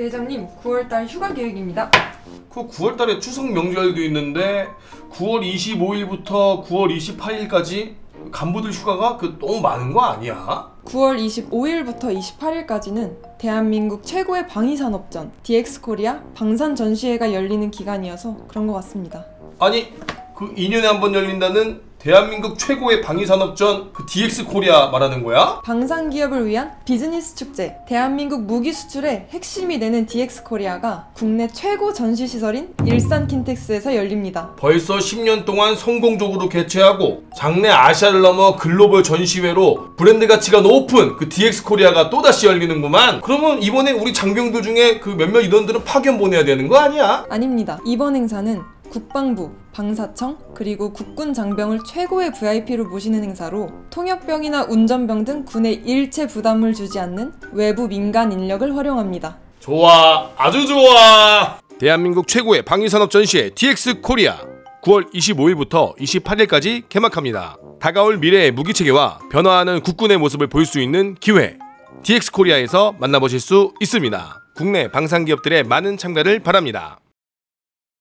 대장님 9월달 휴가 계획입니다. 그 9월달에 추석 명절도 있는데 9월 25일부터 9월 28일까지 간부들 휴가가 그 너무 많은 거 아니야? 9월 25일부터 28일까지는 대한민국 최고의 방위산업전 DX코리아 방산 전시회가 열리는 기간이어서 그런 것 같습니다. 아니 그 2년에 한 번 열린다는 대한민국 최고의 방위산업전 그 DX 코리아 말하는 거야? 방산기업을 위한 비즈니스 축제 대한민국 무기 수출의 핵심이 되는 DX 코리아가 국내 최고 전시시설인 일산 킨텍스에서 열립니다. 벌써 10년 동안 성공적으로 개최하고 장내 아시아를 넘어 글로벌 전시회로 브랜드 가치가 높은 그 DX 코리아가 또다시 열리는구만. 그러면 이번에 우리 장병들 중에 그 몇몇 인원들은 파견 보내야 되는 거 아니야? 아닙니다. 이번 행사는 국방부, 방사청, 그리고 국군 장병을 최고의 VIP로 모시는 행사로 통역병이나 운전병 등 군의 일체 부담을 주지 않는 외부 민간 인력을 활용합니다. 좋아, 아주 좋아. 대한민국 최고의 방위산업 전시회 DX 코리아 9월 25일부터 28일까지 개막합니다. 다가올 미래의 무기체계와 변화하는 국군의 모습을 보일 수 있는 기회. DX 코리아에서 만나보실 수 있습니다. 국내 방산기업들의 많은 참가를 바랍니다.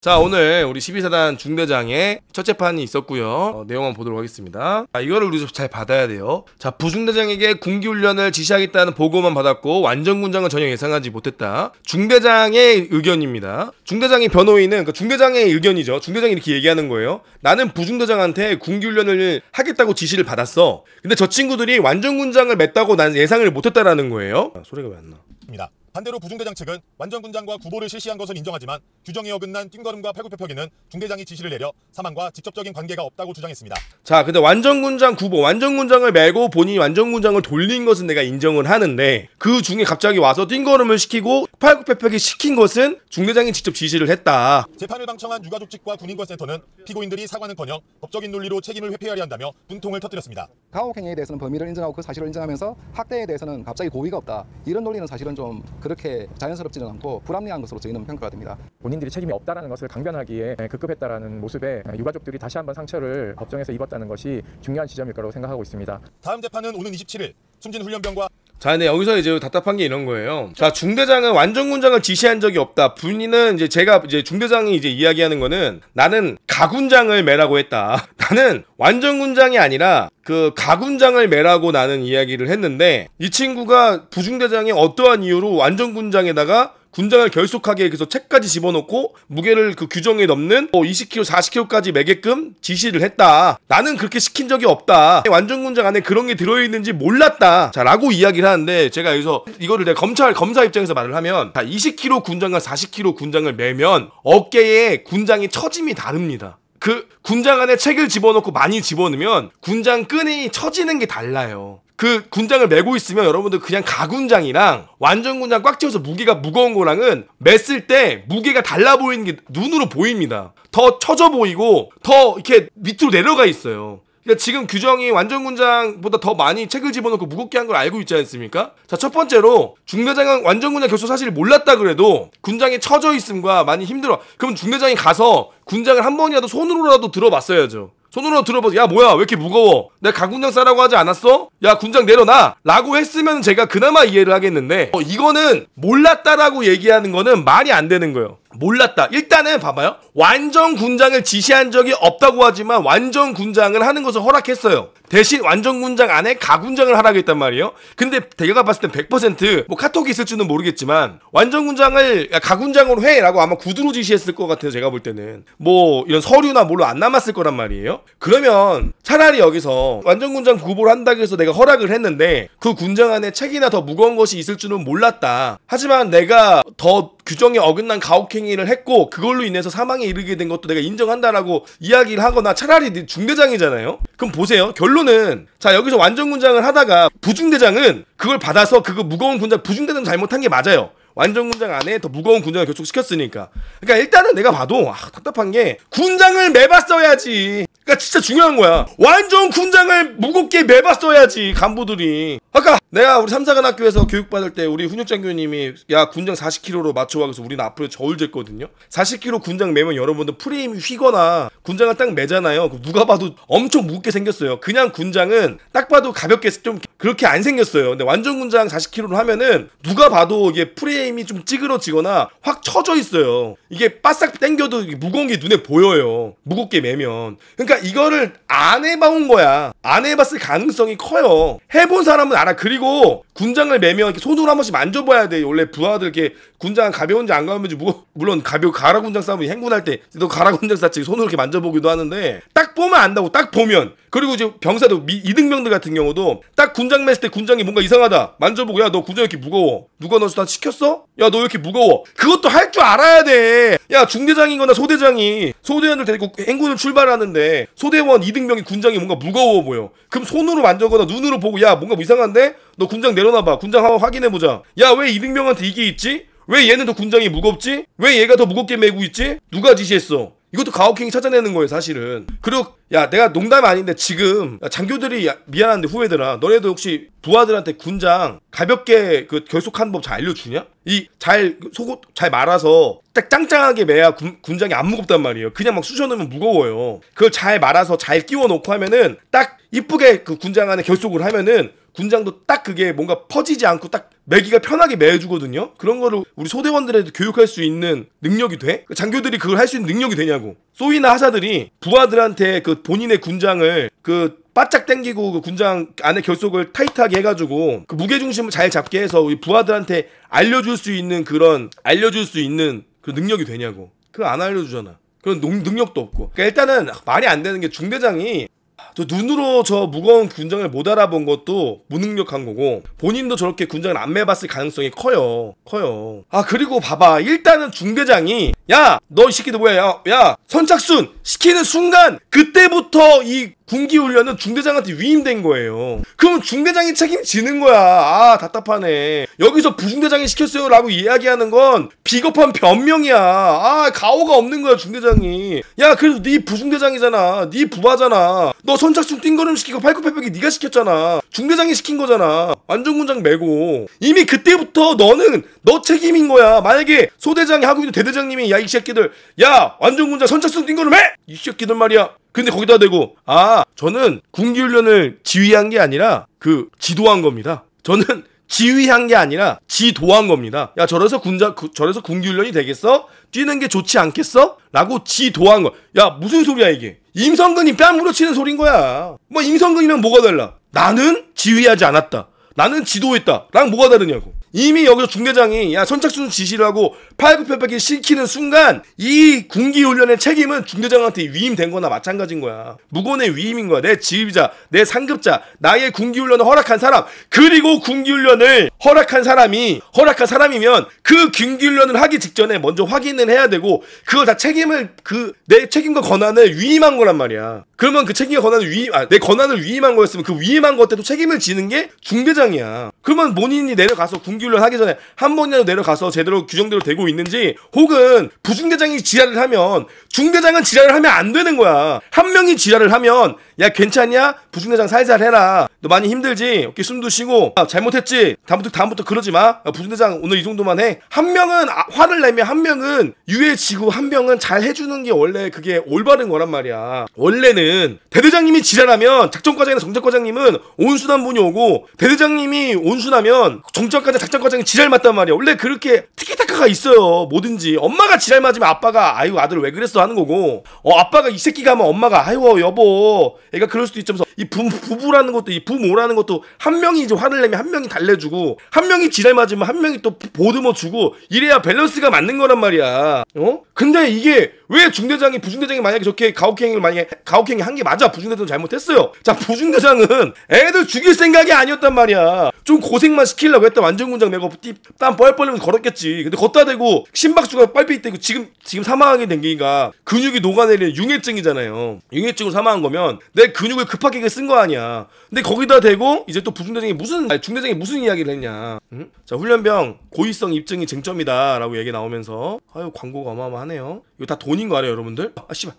자 오늘 우리 12사단 중대장의 첫 재판이 있었고요 어, 내용만 보도록 하겠습니다 아, 이거를 우리 잘 받아야 돼요 자 부중대장에게 군기훈련을 지시하겠다는 보고만 받았고 완전군장은 전혀 예상하지 못했다 중대장의 의견입니다 중대장의 변호인은 그러니까 중대장의 의견이죠 중대장이 이렇게 얘기하는 거예요 나는 부중대장한테 군기훈련을 하겠다고 지시를 받았어 근데 저 친구들이 완전군장을 맺다고 난 예상을 못했다라는 거예요 아, 소리가 왜 안 나? 입니다 반대로 부중대장 측은 완전군장과 구보를 실시한 것은 인정하지만 규정에 어긋난 뛴걸음과 팔굽혀펴기는 중대장이 지시를 내려 사망과 직접적인 관계가 없다고 주장했습니다. 자, 근데 완전군장 구보, 완전군장을 메고 본인이 완전군장을 돌린 것은 내가 인정을 하는데 그 중에 갑자기 와서 뛴걸음을 시키고 팔굽혀펴기 시킨 것은 중대장이 직접 지시를 했다. 재판을 방청한 유가족 측과 군인권센터는 피고인들이 사과는커녕 법적인 논리로 책임을 회피하려 한다며 분통을 터뜨렸습니다. 가혹행위에 대해서는 범위를 인정하고 그 사실을 인정하면서 학대에 대해서는 갑자기 고의가 없다. 이런 논리는 사실은 좀 그렇게 자연스럽지는 않고 불합리한 것으로 저희는 평가가 됩니다. 본인들이 책임이 없다는 것을 강변하기에 급급했다는 모습에 유가족들이 다시 한번 상처를 법정에서 입었다는 것이 중요한 지점일 거라고 생각하고 있습니다. 다음 재판은 오는 27일 숨진 훈련병과 자, 근데 여기서 이제 답답한 게 이런 거예요. 자, 중대장은 완전군장을 지시한 적이 없다. 분인은 이제 제가 이제 중대장이 이제 이야기하는 거는 나는 가군장을 매라고 했다. 나는 완전군장이 아니라 그 가군장을 매라고 나는 이야기를 했는데 이 친구가 부중대장이 어떠한 이유로 완전군장에다가 군장을 결속하게 해서 책까지 집어넣고 무게를 그 규정에 넘는 20kg, 뭐 40kg까지 매게끔 지시를 했다. 나는 그렇게 시킨 적이 없다. 완전 군장 안에 그런 게 들어있는지 몰랐다. 자, 라고 이야기를 하는데 제가 여기서 이거를 내 검찰 검사 입장에서 말을 하면 자, 20kg 군장과 40kg 군장을 매면 어깨에 군장이 처짐이 다릅니다. 그 군장 안에 책을 집어넣고 많이 집어넣으면 군장 끈이 처지는 게 달라요. 그 군장을 메고 있으면 여러분들 그냥 가군장이랑 완전 군장 꽉 채워서 무게가 무거운 거랑은 맸을 때 무게가 달라 보이는 게 눈으로 보입니다. 더 처져 보이고 더 이렇게 밑으로 내려가 있어요. 그러니까 지금 규정이 완전 군장보다 더 많이 책을 집어넣고 무겁게 한 걸 알고 있지 않습니까? 자, 첫 번째로 중대장은 완전 군장 교수 사실 몰랐다 그래도 군장이 처져 있음과 많이 힘들어. 그럼 중대장이 가서 군장을 한 번이라도 손으로라도 들어봤어야죠. 손으로 들어봐서 야 뭐야 왜 이렇게 무거워 내가 강군장 싸라고 하지 않았어? 야 군장 내려놔 라고 했으면 제가 그나마 이해를 하겠는데 어, 이거는 몰랐다라고 얘기하는 거는 말이 안 되는 거예요 몰랐다. 일단은 봐봐요. 완전 군장을 지시한 적이 없다고 하지만 완전 군장을 하는 것을 허락했어요. 대신 완전 군장 안에 가군장을 하라고했단 말이에요. 근데 대가 봤을 땐 100%뭐 카톡이 있을지는 모르겠지만 완전 군장을 그러니까 가군장으로 해라고 아마 구두로 지시했을 것 같아요. 제가 볼 때는 뭐 이런 서류나 뭘로 안 남았을 거란 말이에요. 그러면 차라리 여기서 완전군장 구보를 한다고 해서 내가 허락을 했는데 그 군장 안에 책이나 더 무거운 것이 있을 줄은 몰랐다. 하지만 내가 더 규정에 어긋난 가혹행위를 했고 그걸로 인해서 사망에 이르게 된 것도 내가 인정한다라고 이야기를 하거나 차라리 네 중대장이잖아요. 그럼 보세요. 결론은 자 여기서 완전군장을 하다가 부중대장은 그걸 받아서 그거 무거운 군장 부중대장 잘못한 게 맞아요. 완전 군장 안에 더 무거운 군장을 교촉시켰으니까. 그러니까 일단은 내가 봐도 아, 답답한 게 군장을 매봤어야지. 그러니까 진짜 중요한 거야. 완전 군장을 무겁게 매봤어야지 간부들이. 아까 내가 우리 삼사관학교에서 교육받을 때 우리 훈육장교님이 야 군장 40kg로 맞춰와 그래서 우리는 앞으로 저울 쟀거든요. 40kg 군장 매면 여러분들 프레임 이 휘거나 군장을 딱 매잖아요. 누가 봐도 엄청 무겁게 생겼어요. 그냥 군장은 딱 봐도 가볍게 좀 그렇게 안 생겼어요. 근데 완전 군장 40kg로 하면은 누가 봐도 이게 프레임이 좀 찌그러지거나 확쳐져 있어요. 이게 바싹 당겨도 무거운 게 눈에 보여요. 무겁게 매면. 그러니까 이거를 안해본 거야. 안 해봤을 가능성이 커요. 해본 사람은 알아. 그리고 군장을 매면 이렇게 손으로 한 번씩 만져봐야 돼. 원래 부하들 이렇게 군장 가벼운지 안 가벼운지 무, 뭐, 물론 가벼 가라 군장 싸움이 행군할 때 너 가라 군장 쌌지 손으로 이렇게 만져보기도 하는데 딱 보면 안다고 딱 보면 그리고 이제 병사도 미, 이등병들 같은 경우도 딱 군장 맸을 때 군장이 뭔가 이상하다 만져보고 야 너 군장 이렇게 무거워 누가 너한테 시켰어? 야 너 왜 이렇게 무거워? 그것도 할 줄 알아야 돼. 야중대장인거나 소대장이 소대원을 데리고 행군을 출발하는데 소대원 이등병이 군장이 뭔가 무거워 보여. 그럼 손으로 만져거나 눈으로 보고 야 뭔가 뭐 이상한데 너 군장 내려놔봐 군장 한번 확인해보자. 야 왜 이등병한테 이게 있지? 왜 얘는 더 군장이 무겁지? 왜 얘가 더 무겁게 메고 있지? 누가 지시했어? 이것도 가오킹이 찾아내는 거예요 사실은 그리고 야 내가 농담 아닌데 지금 장교들이 야, 미안한데 후회들아 너네도 혹시 부하들한테 군장 가볍게 그 결속하는 법 잘 알려주냐? 이 잘 속옷 잘 말아서 딱 짱짱하게 매야 군, 군장이 안 무겁단 말이에요 그냥 막 쑤셔넣으면 무거워요 그걸 잘 말아서 잘 끼워 놓고 하면은 딱 이쁘게 그 군장 안에 결속을 하면은 군장도 딱 그게 뭔가 퍼지지 않고 딱 매기가 편하게 매주거든요. 그런 거를 우리 소대원들에도 교육할 수 있는 능력이 돼? 그 장교들이 그걸 할 수 있는 능력이 되냐고. 소위나 하사들이 부하들한테 그 본인의 군장을 그 바짝 당기고 그 군장 안에 결속을 타이트하게 해가지고 그 무게 중심을 잘 잡게 해서 우리 부하들한테 알려줄 수 있는 그런 알려줄 수 있는 그 능력이 되냐고. 그거 안 알려주잖아. 그런 능력도 없고. 그러니까 일단은 말이 안 되는 게 중대장이 저 눈으로 저 무거운 군장을 못 알아본 것도 무능력한 거고 본인도 저렇게 군장을 안 매봤을 가능성이 커요 커요 아 그리고 봐봐 일단은 중대장이 야너이 새끼도 뭐야 야, 야 선착순 시키는 순간 그때부터 이 군기 훈련은 중대장한테 위임된 거예요 그럼 중대장이 책임지는 거야 아 답답하네 여기서 부중대장이 시켰어요 라고 이야기하는 건 비겁한 변명이야 아 가오가 없는 거야 중대장이 야 그래도 네 부중대장이잖아 네 부하잖아 너선 선착순 뛴거름 시키고 팔굽혀펴이 네가 시켰잖아. 중대장이 시킨 거잖아. 안전군장 메고. 이미 그때부터 너는 너 책임인 거야. 만약에 소대장이 하고 있는 대대장님이 야 이 새끼들 야 안전군장 선착순 뛴거름 해! 이 새끼들 말이야. 근데 거기다 대고 아 저는 군기훈련을 지휘한 게 아니라 그 지도한 겁니다. 저는 지휘한 게 아니라 지도한 겁니다. 야 저래서 군자 그, 저래서 군기훈련이 되겠어? 뛰는 게 좋지 않겠어? 라고 지도한 거. 야 무슨 소리야 이게? 임성근이 뺨으로 치는 소린 거야. 뭐 임성근이랑 뭐가 달라? 나는 지휘하지 않았다. 나는 지도했다. 랑 뭐가 다르냐고. 이미 여기서 중대장이 야 선착순 지시를 하고 8급 협약이 시키는 순간 이 군기 훈련의 책임은 중대장한테 위임된 거나 마찬가지인 거야. 무고의 위임인 거야. 내 지휘자, 내 상급자, 나의 군기 훈련을 허락한 사람, 그리고 군기 훈련을 허락한 사람이 허락한 사람이면 그 군기 훈련을 하기 직전에 먼저 확인을 해야 되고 그걸 다 책임을 그 내 책임과 권한을 위임한 거란 말이야. 그러면 그 책임과 권한을 위임 아, 내 권한을 위임한 거였으면 그 위임한 것 때도 책임을 지는 게 중대장이야. 그러면 본인이 내려가서 군기 정규를 하기 전에 한 번이라도 내려가서 제대로 규정대로 되고 있는지 혹은 부중대장이 지랄을 하면 중대장은 지랄을 하면 안 되는 거야. 한 명이 지랄을 하면 야 괜찮냐? 부중대장 살살 해라. 너 많이 힘들지? 이렇게 숨도 쉬고 아, 잘못했지? 다음부터 다음부터 그러지 마. 야, 아, 부중대장 오늘 이 정도만 해. 한 명은 아, 화를 내면 한 명은 유해지고 한 명은 잘 해주는 게 원래 그게 올바른 거란 말이야. 원래는 대대장님이 지랄하면 작전과장이나 정작과장님은 온순한 분이 오고 대대장님이 온순하면 정작과장 작전 과정이 지랄 맞단 말이야. 원래 그렇게 티키타카가 있어요. 뭐든지 엄마가 지랄 맞으면 아빠가 아유 아들 왜 그랬어 하는 거고 어 아빠가 이 새끼가 하면 엄마가 아유 어, 여보 애가 그럴 수도 있으면이 부, 부부라는 것도 이 부모라는 것도 한 명이 이제 화를 내면 한 명이 달래주고 한 명이 지랄 맞으면 한 명이 또 보듬어 주고 이래야 밸런스가 맞는 거란 말이야. 어? 근데 이게 왜 중대장이 부중대장이 만약에 저렇게 가혹행위를 만약에 가혹행위 한 게 맞아 부중대장 잘못했어요. 자 부중대장은 애들 죽일 생각이 아니었단 말이야. 좀 고생만 시키려고 했다 완전군장 내가 땀 뻘뻘 흘리면서 걸었겠지. 근데 걷다 대고 심박수가 빨리 뛰고 지금 지금 사망하게 된 게가 근육이 녹아내리는 융해증이잖아요. 융해증으로 사망한 거면 내 근육을 급하게 쓴 거 아니야. 근데 거기다 대고 이제 또 부중대장이 무슨 아니, 중대장이 무슨 이야기를 했냐. 응? 자 훈련병 고의성 입증이 쟁점이다라고 얘기 나오면서 아유 광고가 어마어마한. 하네요 이거 다 돈인 거 알아요 여러분들? 아 씨발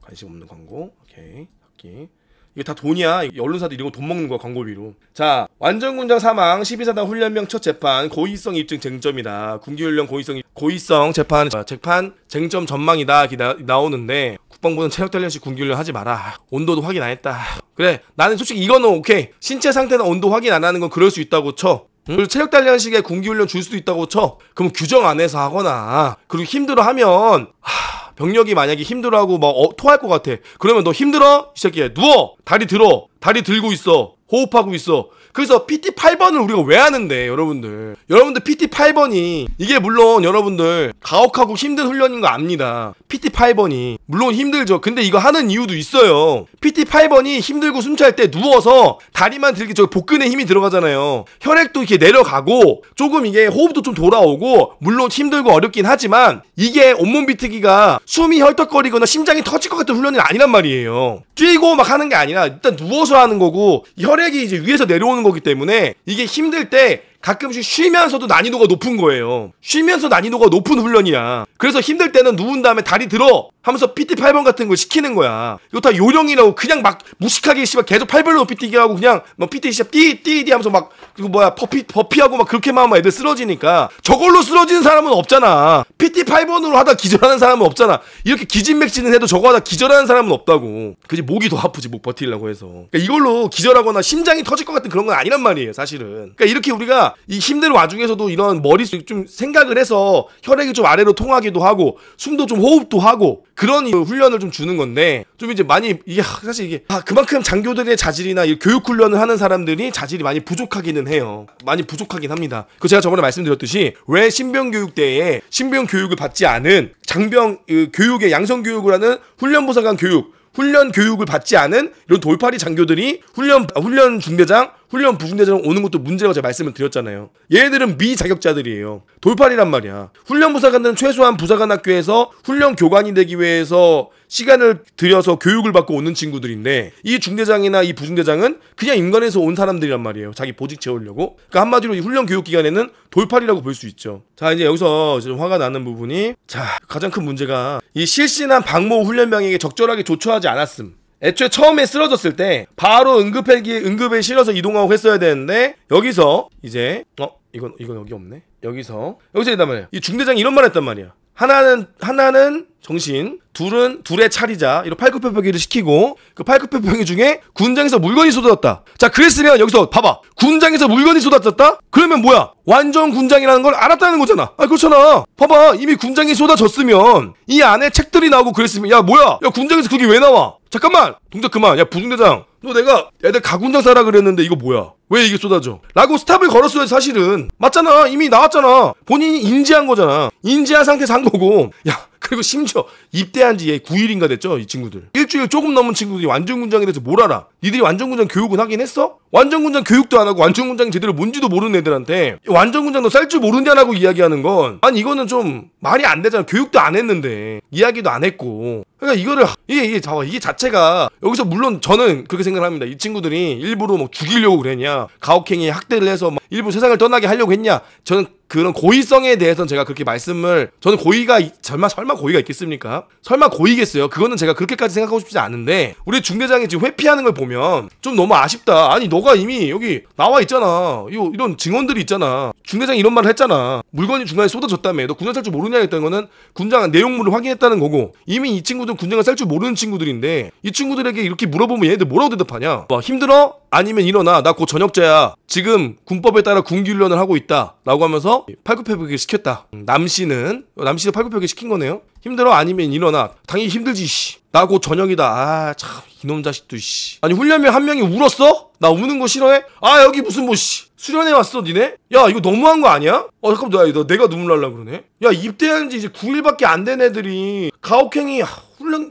관심 없는 광고 오케이 닫기 이게 다 돈이야. 언론사도 이런 거돈 먹는 거야, 광고비로. 자, 완전군장 사망, 12사단 훈련명첫 재판, 고의성 입증 쟁점이다. 군기훈련 고의성, 고의성 재판, 재판 쟁점 전망이다. 이렇 나, 나오는데, 국방부는 체력단련 시 군기훈련 하지 마라. 온도도 확인 안 했다. 그래, 나는 솔직히 이거는 오케이. 신체 상태나 온도 확인 안 하는 건 그럴 수 있다고 쳐. 응? 체력 단련식에 군기훈련 줄 수도 있다고 쳐. 그럼 규정 안에서 하거나 그리고 힘들어하면 하, 병력이 만약에 힘들어하고 막 어, 토할 것 같아. 그러면 너 힘들어? 이 새끼야 누워. 다리 들어. 다리 들고 있어. 호흡하고 있어. 그래서 PT 8번을 우리가 왜 하는데, 여러분들. 여러분들 PT 8번이, 이게 물론 여러분들, 가혹하고 힘든 훈련인 거 압니다. PT 8번이. 물론 힘들죠. 근데 이거 하는 이유도 있어요. PT 8번이 힘들고 숨 찰 때 누워서 다리만 들게 저 복근에 힘이 들어가잖아요. 혈액도 이렇게 내려가고, 조금 이게 호흡도 좀 돌아오고, 물론 힘들고 어렵긴 하지만, 이게 온몸 비트기가 숨이 헐떡거리거나 심장이 터질 것 같은 훈련이 아니란 말이에요. 뛰고 막 하는 게 아니라, 일단 누워서 하는 거고, 혈액 혈액이 이제 위에서 내려오는 거기 때문에 이게 힘들 때 가끔씩 쉬면서도 난이도가 높은 거예요. 쉬면서 난이도가 높은 훈련이야. 그래서 힘들 때는 누운 다음에 다리 들어 하면서 PT 8번 같은 걸 시키는 거야. 이거 다 요령이라고 그냥 막 무식하게 씨발 계속 팔벌 높이 뛰기 하고 그냥 막 PT 씨발 띠띠띠 하면서 막 그리고 뭐야 퍼피퍼피하고막 그렇게만 하면 애들 쓰러지니까 저걸로 쓰러지는 사람은 없잖아. PT 8번으로 하다 기절하는 사람은 없잖아. 이렇게 기진맥진은 해도 저거 하다 기절하는 사람은 없다고. 그지 목이 더 아프지 못버틸라고 해서. 그러니까 이걸로 기절하거나 심장이 터질 것 같은 그런 건 아니란 말이에요 사실은. 그러니까 이렇게 우리가 이 힘든 와중에서도 이런 머릿속에 좀 생각을 해서 혈액이 좀 아래로 통하기도 하고 숨도 좀 호흡도 하고 그런 훈련을 좀 주는 건데 좀 이제 많이 이게 사실 이게 아 그만큼 장교들의 자질이나 교육 훈련을 하는 사람들이 자질이 많이 부족하기는 해요. 많이 부족하긴 합니다. 그 제가 저번에 말씀드렸듯이 왜 신병 교육대에 신병 교육을 받지 않은 장병 그 교육의 양성 교육을 하는 훈련부사관 교육 훈련 교육을 받지 않은 이런 돌팔이 장교들이 훈련 훈련 중대장 훈련 부중대장 오는 것도 문제라고 제가 말씀을 드렸잖아요. 얘네들은 미자격자들이에요. 돌팔이란 말이야. 훈련 부사관은 들 최소한 부사관 학교에서 훈련 교관이 되기 위해서 시간을 들여서 교육을 받고 오는 친구들인데 이 중대장이나 이 부중대장은 그냥 인간에서온 사람들이란 말이에요. 자기 보직 채우려고. 그러니까 한마디로 이 훈련 교육 기간에는 돌팔이라고 볼 수 있죠. 자 이제 여기서 좀 화가 나는 부분이 자 가장 큰 문제가 이 실신한 박모 훈련병에게 적절하게 조처하지 않았음. 애초에 처음에 쓰러졌을 때 바로 응급헬기 응급에 실어서 이동하고 했어야 되는데 여기서 이제 어 이건 이건 여기 없네 여기서 여기서 했단 말이야 이 중대장이 이런 말 했단 말이야 하나는 하나는 정신 둘은 둘의 차리자 이런 팔굽혀펴기를 시키고 그 팔굽혀펴기 중에 군장에서 물건이 쏟아졌다 자 그랬으면 여기서 봐봐 군장에서 물건이 쏟아졌다 그러면 뭐야 완전 군장이라는 걸 알았다는 거잖아 아 그렇잖아 봐봐 이미 군장이 쏟아졌으면 이 안에 책들이 나오고 그랬으면 야 뭐야 야 군장에서 그게 왜 나와 잠깐만 동작 그만 야 부중대장 너 내가 애들 가군장 사라 그랬는데 이거 뭐야 왜 이게 쏟아져? 라고 스탑을 걸었어요 사실은 맞잖아 이미 나왔잖아 본인이 인지한 거잖아 인지한 상태에서 한 거고 야 그리고 심지어 입대한 지 9일인가 됐죠, 이 친구들. 일주일 조금 넘은 친구들이 완전군장에 대해서 뭘 알아? 니들이 완전군장 교육은 하긴 했어? 완전군장 교육도 안 하고 완전군장 이 제대로 뭔지도 모르는 애들한테 완전군장 도쌀 줄 모르냐라고 이야기하는 건 아니 이거는 좀 말이 안 되잖아. 교육도 안 했는데 이야기도 안 했고 그러니까 이거를 이게 이게 잡아 이게 자체가 여기서 물론 저는 그렇게 생각합니다. 을이 친구들이 일부러 뭐 죽이려고 그랬냐, 가혹행위 학대를 해서 막 일부 세상을 떠나게 하려고 했냐, 저는 그런 고의성에 대해서는 제가 그렇게 말씀을 저는 고의가 설마 설마 고의가 있겠습니까? 설마 고의겠어요? 그거는 제가 그렇게까지 생각하고 싶지 않은데 우리 중대장이 지금 회피하는 걸 보면 좀 너무 아쉽다. 아니 너가 이미 여기 나와 있잖아. 이런 증언들이 있잖아. 중대장이 이런 말을 했잖아. 물건이 중간에 쏟아졌다며. 너 군대 살줄 모르냐 했던 거는 군장 내용물을 확인했다는 거고 이미 이 친구들 좀군장을쌀줄 모르는 친구들인데 이 친구들에게 이렇게 물어보면 얘네들 뭐라고 대답하냐? 와 뭐, 힘들어? 아니면 일어나 나곧 전역자야 지금 군법에 따라 군기훈련을 하고 있다 라고 하면서 팔굽혀펴기 시켰다 음, 남씨는 어, 남씨도 팔굽혀펴기 시킨 거네요 힘들어 아니면 일어나 당연히 힘들지 씨나곧 전역이다 아 참 이놈 자식도 씨 아니 훈련면 한 명이 울었어? 나 우는 거 싫어해? 아 여기 무슨 뭐씨 수련회 왔어 니네? 야 이거 너무한 거 아니야? 어 잠깐만 야, 너, 내가 눈물 날라 그러네 야 입대한 지 이제 9일밖에 안 된 애들이 가혹행위 훈련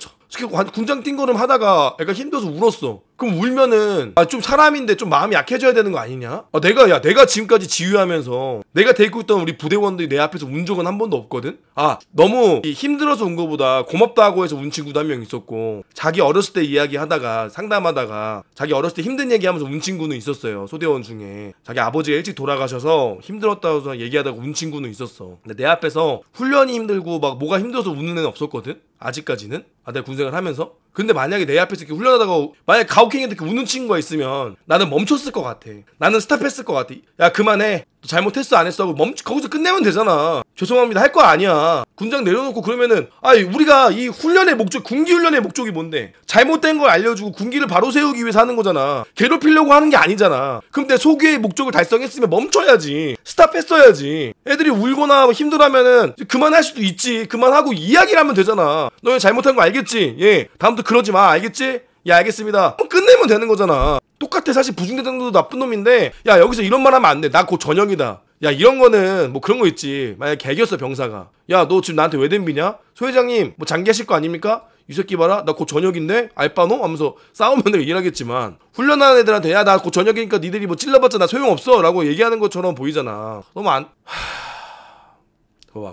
군장 뛴걸음 하다가 애가 힘들어서 울었어 그럼 울면은 아 좀 사람인데 좀 마음이 약해져야 되는 거 아니냐? 아 내가 야 내가 지금까지 지휘하면서 내가 데리고 있던 우리 부대원들이 내 앞에서 운 적은 한 번도 없거든. 아 너무 힘들어서 운 거보다 고맙다고 해서 운 친구도 한 명 있었고 자기 어렸을 때 이야기하다가 상담하다가 자기 어렸을 때 힘든 얘기하면서 운 친구는 있었어요 소대원 중에 자기 아버지가 일찍 돌아가셔서 힘들었다고 얘기하다가 운 친구는 있었어. 근데 내 앞에서 훈련이 힘들고 막 뭐가 힘들어서 우는 애는 없었거든. 아직까지는 아 내가 군생활 하면서 근데 만약에 내 앞에서 이렇게 훈련하다가 만약 에 가오킹한테 이렇게 우는 친구가 있으면 나는 멈췄을 것 같아. 나는 스탑했을 것 같아. 야 그만해. 잘못했어 안 했어 하고 멈 거기서 끝내면 되잖아. 죄송합니다 할 거 아니야. 군장 내려놓고 그러면은 아 우리가 이 훈련의 목적 군기 훈련의 목적이 뭔데 잘못된 걸 알려주고 군기를 바로 세우기 위해서 하는 거잖아 괴롭히려고 하는 게 아니잖아 근데 내 소기의 목적을 달성했으면 멈춰야지 스탑했어야지 애들이 울거나 힘들어하면은 그만할 수도 있지 그만하고 이야기를 하면 되잖아 너희 잘못한 거 알겠지 예 다음부터 그러지 마 알겠지 야 예, 알겠습니다 끝내면 되는 거잖아 똑같아 사실 부중대장도 나쁜 놈인데 야 여기서 이런 말 하면 안 돼나 곧전형이다 야 이런 거는 뭐 그런 거 있지 만약 개겼어 병사가 야 너 지금 나한테 왜 덤비냐 소회장님 뭐 장기하실 거 아닙니까 유 새끼 봐라 나 곧 저녁인데 알바노 하면서 싸우면 내가 일하겠지만 훈련하는 애들한테 야 나 곧 저녁이니까 니들이 뭐 찔러봤자 나 소용없어 라고 얘기하는 것처럼 보이잖아 너무 안 하...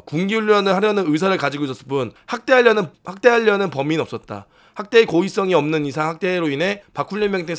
군기훈련을 하려는 의사를 가지고 있었을 뿐 학대하려는 학대하려는 범인 없었다 학대의 고의성이 없는 이상 학대로 인해 바쿨레병 때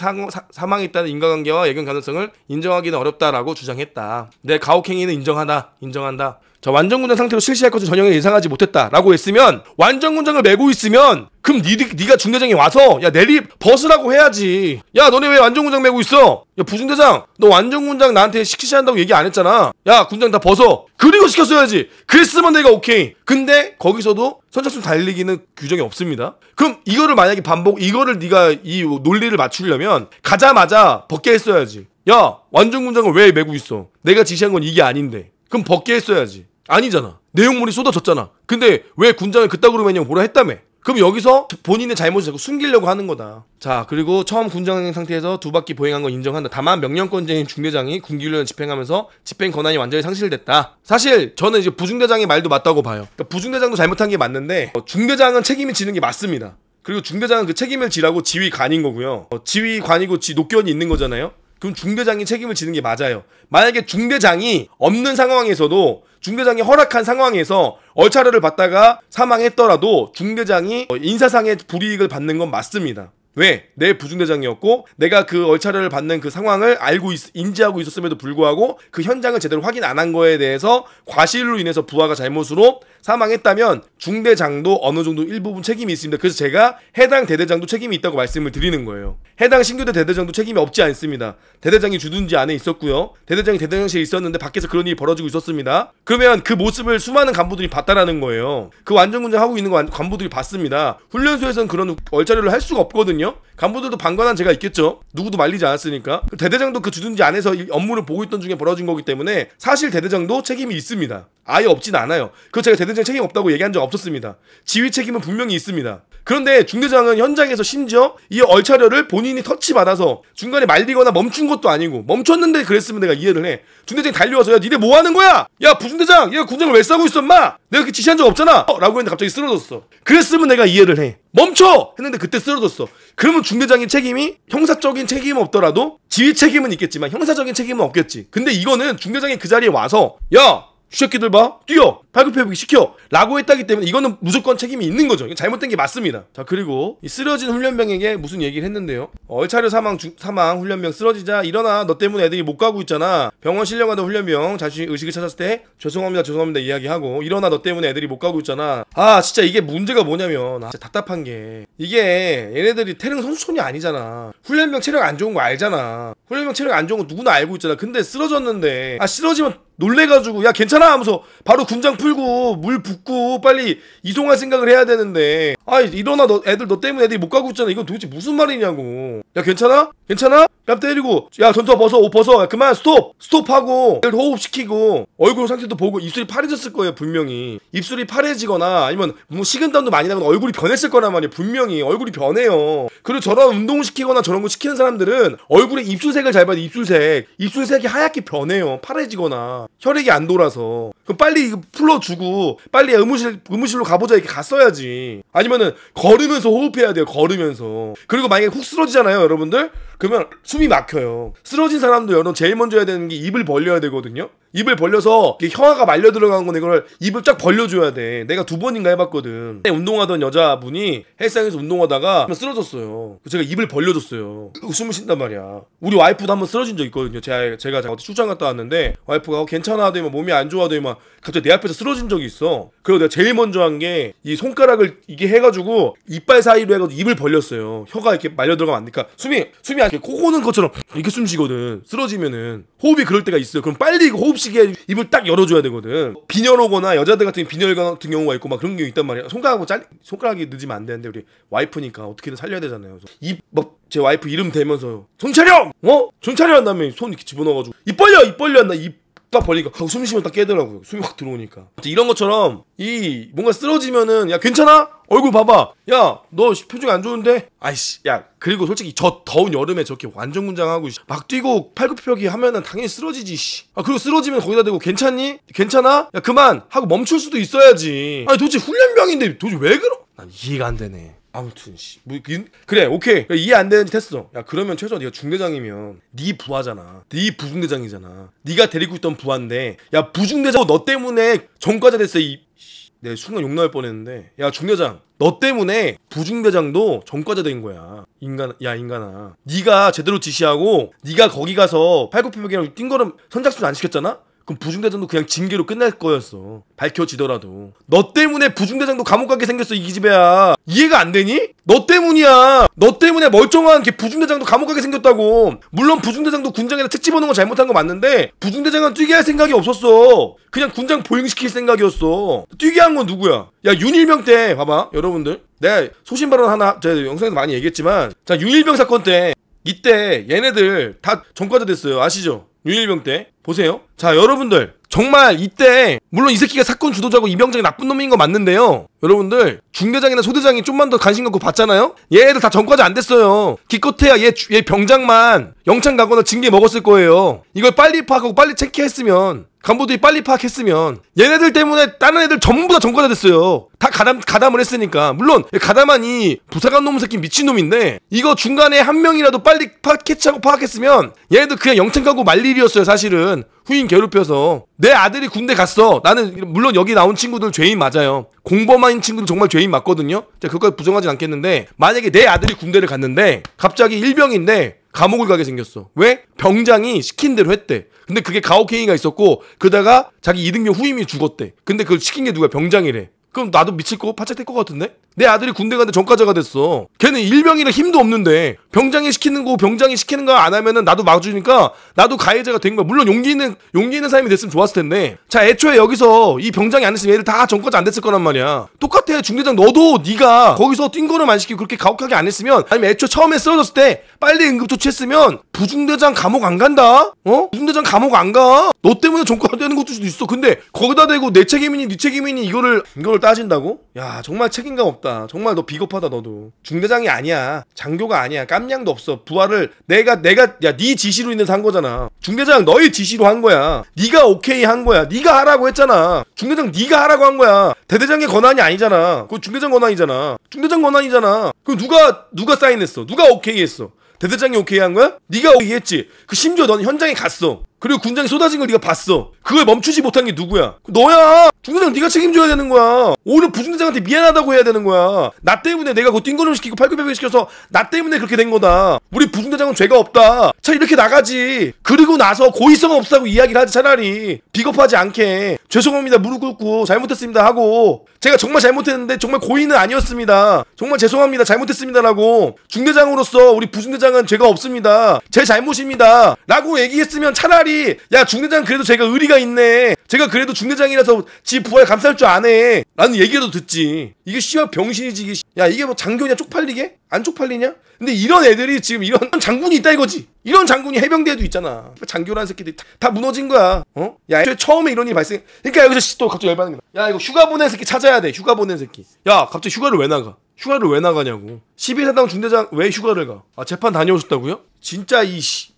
사망했다는 인과관계와 예견 가능성을 인정하기는 어렵다라고 주장했다. 내 가혹행위는 인정하다. 인정한다. 저 완전군장 상태로 실시할 것을 전형에 예상하지 못했다라고 했으면 완전군장을 메고 있으면 그럼 니, 니가 중대장이 와서 야 내리 벗으라고 해야지 야 너네 왜 완전군장 메고 있어 야 부중대장 너 완전군장 나한테 시키시 한다고 얘기 안 했잖아 야 군장 다 벗어 그리고 시켰어야지 그랬으면 내가 오케이 근데 거기서도 선착순 달리기는 규정이 없습니다 그럼 이거를 만약에 반복 이거를 니가 이 논리를 맞추려면 가자마자 벗게 했어야지 야 완전군장을 왜 메고 있어 내가 지시한 건 이게 아닌데 그럼 벗게 했어야지. 아니잖아. 내용물이 쏟아졌잖아. 근데 왜 군장을 그따구로 매냐고 뭐라 했다며. 그럼 여기서 본인의 잘못을 자꾸 숨기려고 하는 거다. 자, 그리고 처음 군장 상태에서 두 바퀴 보행한 건 인정한다. 다만 명령권자인 중대장이 군기훈련을 집행하면서 집행 권한이 완전히 상실됐다. 사실 저는 이제 부중대장의 말도 맞다고 봐요. 그러니까 부중대장도 잘못한 게 맞는데 어, 중대장은 책임을 지는 게 맞습니다. 그리고 중대장은 그 책임을 지라고 지휘관인 거고요. 어, 지휘관이고 지 녹견이 있는 거잖아요. 그럼 중대장이 책임을 지는 게 맞아요. 만약에 중대장이 없는 상황에서도 중대장이 허락한 상황에서 얼차려를 받다가 사망했더라도 중대장이 인사상의 불이익을 받는 건 맞습니다. 왜? 내 부중대장이었고 내가 그 얼차려를 받는 그 상황을 알고 있, 인지하고 있었음에도 불구하고 그 현장을 제대로 확인 안 한 거에 대해서 과실로 인해서 부하가 잘못으로 사망했다면 중대장도 어느 정도 일부분 책임이 있습니다. 그래서 제가 해당 대대장도 책임이 있다고 말씀을 드리는 거예요. 해당 신규대 대대장도 책임이 없지 않습니다. 대대장이 주둔지 안에 있었고요. 대대장이 대대장실에 있었는데 밖에서 그런 일이 벌어지고 있었습니다. 그러면 그 모습을 수많은 간부들이 봤다라는 거예요. 그 완전군장 하고 있는 거 간부들이 봤습니다. 훈련소에서는 그런 얼차려를 할 수가 없거든요. 있거든요. 간부들도 방관한 제가 있겠죠. 누구도 말리지 않았으니까. 대대장도 그 주둔지 안에서 업무를 보고 있던 중에 벌어진 거기 때문에 사실 대대장도 책임이 있습니다. 아예 없진 않아요. 그 제가 대대장 책임 없다고 얘기한 적 없었습니다. 지휘 책임은 분명히 있습니다. 그런데 중대장은 현장에서 심지어 이 얼차려를 본인이 터치받아서 중간에 말리거나 멈춘 것도 아니고 멈췄는데 그랬으면 내가 이해를 해. 중대장이 달려와서 야 니네 뭐 하는 거야? 야 부중대장 얘가 군장을 왜 싸고 있어 마 내가 그 지시한 적 없잖아 어, 라고 했는데 갑자기 쓰러졌어. 그랬으면 내가 이해를 해. 멈춰! 했는데 그때 쓰러졌어. 그러면 중대장의 책임이 형사적인 책임은 없더라도 지휘 책임은 있겠지만 형사적인 책임은 없겠지. 근데 이거는 중대장이 그 자리에 와서 야 쥐새끼들 봐 뛰어 발급해보기 시켜 라고 했다기 때문에 이거는 무조건 책임이 있는 거죠 잘못된 게 맞습니다 자 그리고 이 쓰러진 훈련병에게 무슨 얘기를 했는데요 얼차려 사망 중, 사망 훈련병 쓰러지자 일어나 너 때문에 애들이 못 가고 있잖아 병원 실려가던 훈련병 자신 의식을 찾았을 때 죄송합니다 죄송합니다 이야기하고 일어나 너 때문에 애들이 못 가고 있잖아 아 진짜 이게 문제가 뭐냐면 아, 진짜 답답한 게 이게 얘네들이 태릉 선수촌이 아니잖아 훈련병 체력 안 좋은 거 알잖아 훈련병 체력 안 좋은 거 누구나 알고 있잖아 근데 쓰러졌는데 아 쓰러지면 놀래가지고 야 괜찮아 하면서 바로 군장 풀고 물 붓고 빨리 이송할 생각을 해야 되는데 아 일어나 너 애들 너 때문에 애들이 못 가고 있잖아 이건 도대체 무슨 말이냐고 야 괜찮아? 괜찮아? 뺨 때리고 야 전투화 벗어 옷 벗어 야 그만 스톱 스톱하고 애들 호흡시키고 얼굴 상태도 보고 입술이 파래졌을 거예요 분명히 입술이 파래지거나 아니면 뭐 식은땀도 많이 나면 얼굴이 변했을 거란 말이에요 분명히 얼굴이 변해요 그리고 저런 운동시키거나 저런 거 시키는 사람들은 얼굴에 입술색을 잘 봐야 돼 입술색 입술색이 하얗게 변해요 파래지거나 혈액이 안 돌아서 그럼 빨리 이거 풀어주고 빨리 의무실 의무실로 가보자 이렇게 갔어야지 아니면은 걸으면서 호흡해야 돼요 걸으면서 그리고 만약에 훅 쓰러지잖아요 여러분들 그러면 숨이 막혀요 쓰러진 사람도 여러분 제일 먼저 해야 되는 게 입을 벌려야 되거든요 입을 벌려서 혀가 말려 들어간 건 이걸 입을 쫙 벌려줘야 돼. 내가 두 번인가 해봤거든. 운동하던 여자분이 헬스장에서 운동하다가 쓰러졌어요. 제가 입을 벌려줬어요. 그 숨을 쉰단 말이야. 우리 와이프도 한 번 쓰러진 적 있거든요. 제가 제가 어디 출장 갔다 왔는데 와이프가 어, 괜찮아 도더만 몸이 안 좋아 도더만 갑자기 내 앞에서 쓰러진 적이 있어. 그리고 내가 제일 먼저 한 게 이 손가락을 이게 해가지고 이빨 사이로 해가지고 입을 벌렸어요. 혀가 이렇게 말려 들어가면 안 되니까 그러니까 숨이 숨이 안 이렇게 코고는 것처럼 이렇게 숨 쉬거든. 쓰러지면은 호흡이 그럴 때가 있어요. 그럼 빨리 그 호흡 가끔 입을 딱 열어줘야 되거든. 빈혈 오거나 여자들 같은 빈혈 같은 경우가 있고 막 그런 경우 있단 말이야. 손가락으로 잘 손가락이 늦으면 안 되는데 우리 와이프니까 어떻게든 살려야 되잖아요. 입막 제 와이프 이름 대면서 손 차려, 어, 손 차려 한다음에 손 이렇게 집어넣어가지고 입 벌려, 입 벌려 한다 입딱 벌리니까 하고 숨 쉬면 딱 깨더라고요. 숨이 확 들어오니까. 이런 것처럼 이 뭔가 쓰러지면은 야 괜찮아? 얼굴 봐봐. 야 너 표정이 안 좋은데? 아이씨 야 그리고 솔직히 저 더운 여름에 저렇게 완전 군장하고 막 뛰고 팔굽혀펴기 하면은 당연히 쓰러지지. 씨. 아 그리고 쓰러지면 거기다 대고 괜찮니? 괜찮아? 야 그만 하고 멈출 수도 있어야지. 아니 도대체 훈련병인데 도대체 왜 그러? 난 이해가 안 되네. 아무튼 씨. 뭐, 그래 오케이 그러니까 이해 안 되는지 했어 야 그러면 최소한 네가 중대장이면 네 부하잖아 네 부중대장이잖아 네가 데리고 있던 부하인데 야 부중대장 너 때문에 전과자 됐어 이... 내 순간 욕 나올 뻔했는데 야 중대장 너 때문에 부중대장도 전과자 된 거야 인간 야 인간아 네가 제대로 지시하고 네가 거기 가서 팔굽혀펴기랑 뛴거름 선착순 안 시켰잖아 그럼 부중대장도 그냥 징계로 끝날 거였어. 밝혀지더라도. 너 때문에 부중대장도 감옥 가게 생겼어, 이 집애야. 이해가 안 되니? 너 때문이야. 너 때문에 멀쩡한 게 부중대장도 감옥 가게 생겼다고. 물론 부중대장도 군장에다 특집 오는 거 잘못한 거 맞는데 부중대장은 뛰게 할 생각이 없었어. 그냥 군장 보행시킬 생각이었어. 뛰게 한 건 누구야? 야, 윤일병 때 봐봐, 여러분들. 내가 소신 발언 하나 제 영상에서 많이 얘기했지만 자, 윤일병 사건 때 이때 얘네들 다 전과자 됐어요. 아시죠? 윤일병때 보세요. 자 여러분들 정말 이때 물론 이 새끼가 사건 주도자고 이병장이 나쁜 놈인 거 맞는데요. 여러분들 중대장이나 소대장이 좀만 더 관심 갖고 봤잖아요. 얘들 다 전과자 안 됐어요. 기껏해야 얘, 얘 병장만 영창 가거나 징계 먹었을 거예요. 이걸 빨리 파악하고 빨리 체크했으면 간부들이 빨리 파악했으면 얘네들 때문에 다른 애들 전부 다 전과자 됐어요. 다 가담 가담을 했으니까 물론 가담하니 부사관 놈 새끼 미친 놈인데 이거 중간에 한 명이라도 빨리 파악했자고 파악했으면 얘네들 그냥 영창 가고 말 일이었어요 사실은 후임 괴롭혀서 내 아들이 군대 갔어. 나는 물론 여기 나온 친구들 죄인 맞아요. 공범한 친구들 정말 죄인 맞거든요. 제가 그것까지 부정하진 않겠는데 만약에 내 아들이 군대를 갔는데 갑자기 일병인데 감옥을 가게 생겼어. 왜? 병장이 시킨 대로 했대. 근데 그게 가혹행위가 있었고 그다가 자기 이등병 후임이 죽었대. 근데 그걸 시킨 게 누가 병장이래. 그럼 나도 미칠 거고 파짝 뗄것 같은데? 내 아들이 군대 간는데 전과자가 됐어. 걔는 일병이라 힘도 없는데 병장이 시키는 거 병장이 시키는 거 안 하면은 나도 막아주니까 나도 가해자가 된 거야. 물론 용기 있는 용기 있는 사람이 됐으면 좋았을 텐데. 자 애초에 여기서 이 병장이 안 했으면 얘들 다 전과자 안 됐을 거란 말이야. 똑같아 중대장 너도 네가 거기서 뛴 거는 안 시키고 그렇게 가혹하게 안 했으면 아니면 애초에 처음에 쓰러졌을 때 빨리 응급조치했으면 부중대장 감옥 안 간다. 어? 부중대장 감옥 안 가. 너 때문에 전과자 되는 것도 수도 있어. 근데 거기다 대고 내 책임이니 네 책임이니 이거를 이걸 그걸 따진다고? 야 정말 책임감 없다. 정말 너 비겁하다 너도. 중대장이 아니야. 장교가 아니야. 깜냥도 없어. 부하를 내가 내가 야네 지시로 있는 산 거잖아. 중대장 너의 지시로 한 거야. 네가 오케이 한 거야. 네가 하라고 했잖아. 중대장 네가 하라고 한 거야. 대대장의 권한이 아니잖아. 그거 중대장 권한이잖아. 중대장 권한이잖아. 그럼 누가 누가 사인했어? 누가 오케이 했어? 대대장이 오케이 한 거야? 네가 오케이 했지. 그 심지어 넌 현장에 갔어. 그리고 군장이 쏟아진 걸 네가 봤어. 그걸 멈추지 못한 게 누구야? 너야. 중대장 네가 책임져야 되는 거야. 오히려 부중대장한테 미안하다고 해야 되는 거야. 나 때문에 내가 그 띵거름 시키고 팔굽혀펴기 시켜서 나 때문에 그렇게 된 거다. 우리 부중대장은 죄가 없다. 차 이렇게 나가지. 그리고 나서 고의성 없다고 이야기를 하지 차라리. 비겁하지 않게. 죄송합니다. 무릎 꿇고 잘못했습니다 하고 제가 정말 잘못했는데 정말 고의는 아니었습니다. 정말 죄송합니다. 잘못했습니다라고 중대장으로서 우리 부중대장은 죄가 없습니다. 제 잘못입니다. 라고 얘기했으면 차라리 차라리 야 중대장 그래도 제가 의리가 있네 제가 그래도 중대장이라서 지 부하에 감쌀 줄 아네 라는 얘기도 듣지 이게 씨발 병신이지 이게 야 이게 뭐 장교냐 쪽팔리게? 안 쪽팔리냐? 근데 이런 애들이 지금 이런 장군이 있다 이거지 이런 장군이 해병대에도 있잖아 장교라는 새끼들이 다, 다 무너진 거야 어? 야 애초에 처음에 이런 일이 발생 그러니까 여기서 또 갑자기 열받는 거야 야 이거 휴가 보낸 새끼 찾아야 돼 휴가 보낸 새끼 야 갑자기 휴가를 왜 나가 휴가를 왜 나가냐고 11사당 중대장 왜 휴가를 가? 아 재판 다녀오셨다고요? 진짜 이씨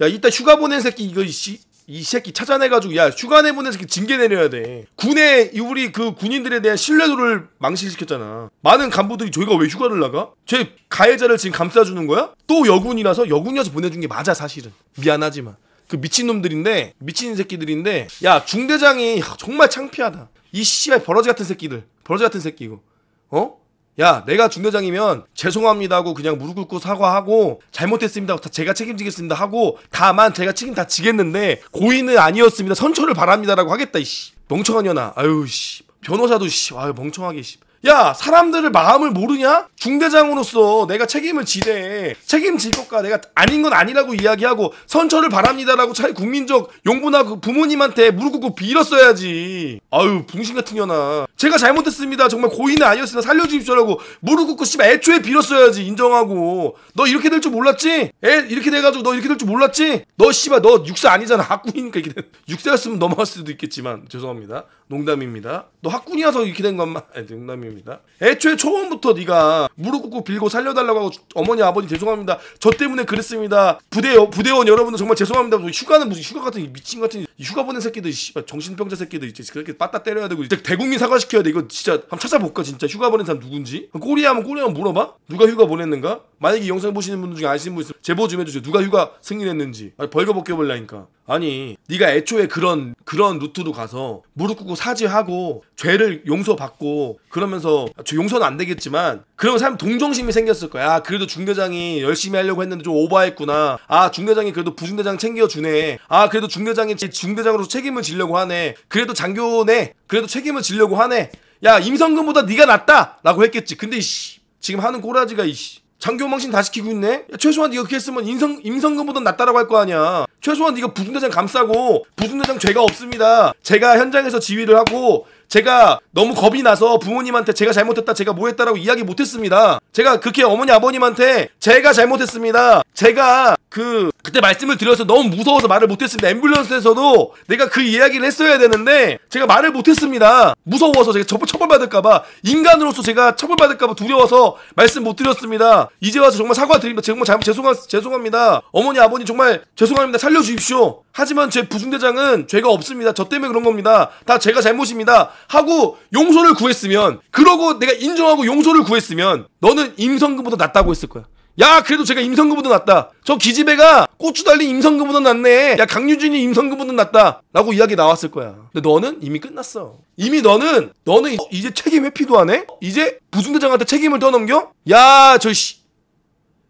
야 이따 휴가 보낸 새끼 이거 씨, 이 새끼 찾아내가지고 야 휴가 내보낸 새끼 징계 내려야 돼 군에 우리 그 군인들에 대한 신뢰도를 망신시켰잖아 많은 간부들이 저희가 왜 휴가를 나가? 제 가해자를 지금 감싸주는 거야? 또 여군이라서 여군이어서 보내준 게 맞아 사실은 미안하지만 그 미친놈들인데 미친 새끼들인데 야 중대장이 정말 창피하다 이 씨발 버러지 같은 새끼들 버러지 같은 새끼 이거 어? 야 내가 중대장이면 죄송합니다 하고 그냥 무릎 꿇고 사과하고 잘못했습니다 하고 다 제가 책임지겠습니다 하고 다만 제가 책임 다 지겠는데 고인은 아니었습니다 선처를 바랍니다라고 하겠다 이씨 멍청한 년아 아유 씨 변호사도 씨 아유 멍청하게 씨야 사람들을 마음을 모르냐? 중대장으로서 내가 책임을 지되 책임질 것과 내가 아닌 건 아니라고 이야기하고 선처를 바랍니다라고 차라리 국민적 용구나 그 부모님한테 무릎 꿇고 빌었어야지 아유 붕신 같은 년아 제가 잘못했습니다 정말 고의는 아니었으나 살려주십시오라고 무릎 꿇고 씨발 애초에 빌었어야지 인정하고 너 이렇게 될 줄 몰랐지? 애 이렇게 돼가지고 너 이렇게 될 줄 몰랐지? 너 씨발 너 육사 아니잖아 학군이니까 이렇게 된육사였으면 넘어갈 수도 있겠지만 죄송합니다 농담입니다 너 학군이어서 이렇게 된 것만 아 농담이 내입니다 애초에 처음부터 네가 무릎 꿇고 빌고 살려달라고 하고 어머니 아버지 죄송합니다. 저 때문에 그랬습니다. 부대 부대원 여러분들 정말 죄송합니다. 휴가는 무슨 휴가 같은 미친 같은 휴가 보낸 새끼들 씨발 정신병자 새끼들 이제 그렇게 빠따 때려야 되고 이제 대국민 사과 시켜야 돼. 이거 진짜 한번 찾아볼까 진짜 휴가 보낸 사람 누군지 꼬리하면 꼬리하면 물어봐. 누가 휴가 보냈는가? 만약에 영상 보시는 분들 중에 아시는 분 있으면 제보 좀 해주세요. 누가 휴가 승인했는지 벌거벗겨 볼라니까. 아니 네가 애초에 그런 그런 루트로 가서 무릎 꿇고 사죄하고 죄를 용서받고 그러면서 아, 용서는 안 되겠지만 그러면 사람 동정심이 생겼을 거야 아, 그래도 중대장이 열심히 하려고 했는데 좀 오버했구나 아 중대장이 그래도 부중대장 챙겨주네 아 그래도 중대장이 중대장으로 책임을 지려고 하네 그래도 장교네 그래도 책임을 지려고 하네 야 임성근보다 네가 낫다라고 했겠지 근데 이씨 지금 하는 꼬라지가 이씨 장교망신 다 시키고 있네? 야, 최소한 네가 그렇게 했으면 인성, 임성근보단 낫다라고 할 거 아니야. 최소한 네가 부중대장 감싸고 부중대장 죄가 없습니다. 제가 현장에서 지휘를 하고 제가 너무 겁이 나서 부모님한테 제가 잘못했다 제가 뭐했다라고 이야기 못했습니다 제가 그렇게 어머니 아버님한테 제가 잘못했습니다 제가 그 그때 말씀을 드려서 너무 무서워서 말을 못했습니다 앰뷸런스에서도 내가 그 이야기를 했어야 되는데 제가 말을 못했습니다 무서워서 제가 처벌받을까봐 인간으로서 제가 처벌받을까봐 두려워서 말씀 못 드렸습니다 이제 와서 정말 사과드립니다 정말 잘못 죄송하, 죄송합니다 어머니 아버님 정말 죄송합니다 살려주십시오 하지만 제 부중대장은 죄가 없습니다. 저 때문에 그런 겁니다. 다 제가 잘못입니다. 하고 용서를 구했으면 그러고 내가 인정하고 용서를 구했으면 너는 임성근보다 낫다고 했을 거야. 야 그래도 제가 임성근보다 낫다. 저 기집애가 고추 달린 임성근보다 낫네. 야 강유진이 임성근보다 낫다. 라고 이야기 나왔을 거야. 근데 너는 이미 끝났어. 이미 너는 너는 이제 책임 회피도 하네? 이제 부중대장한테 책임을 떠넘겨? 야 저 씨.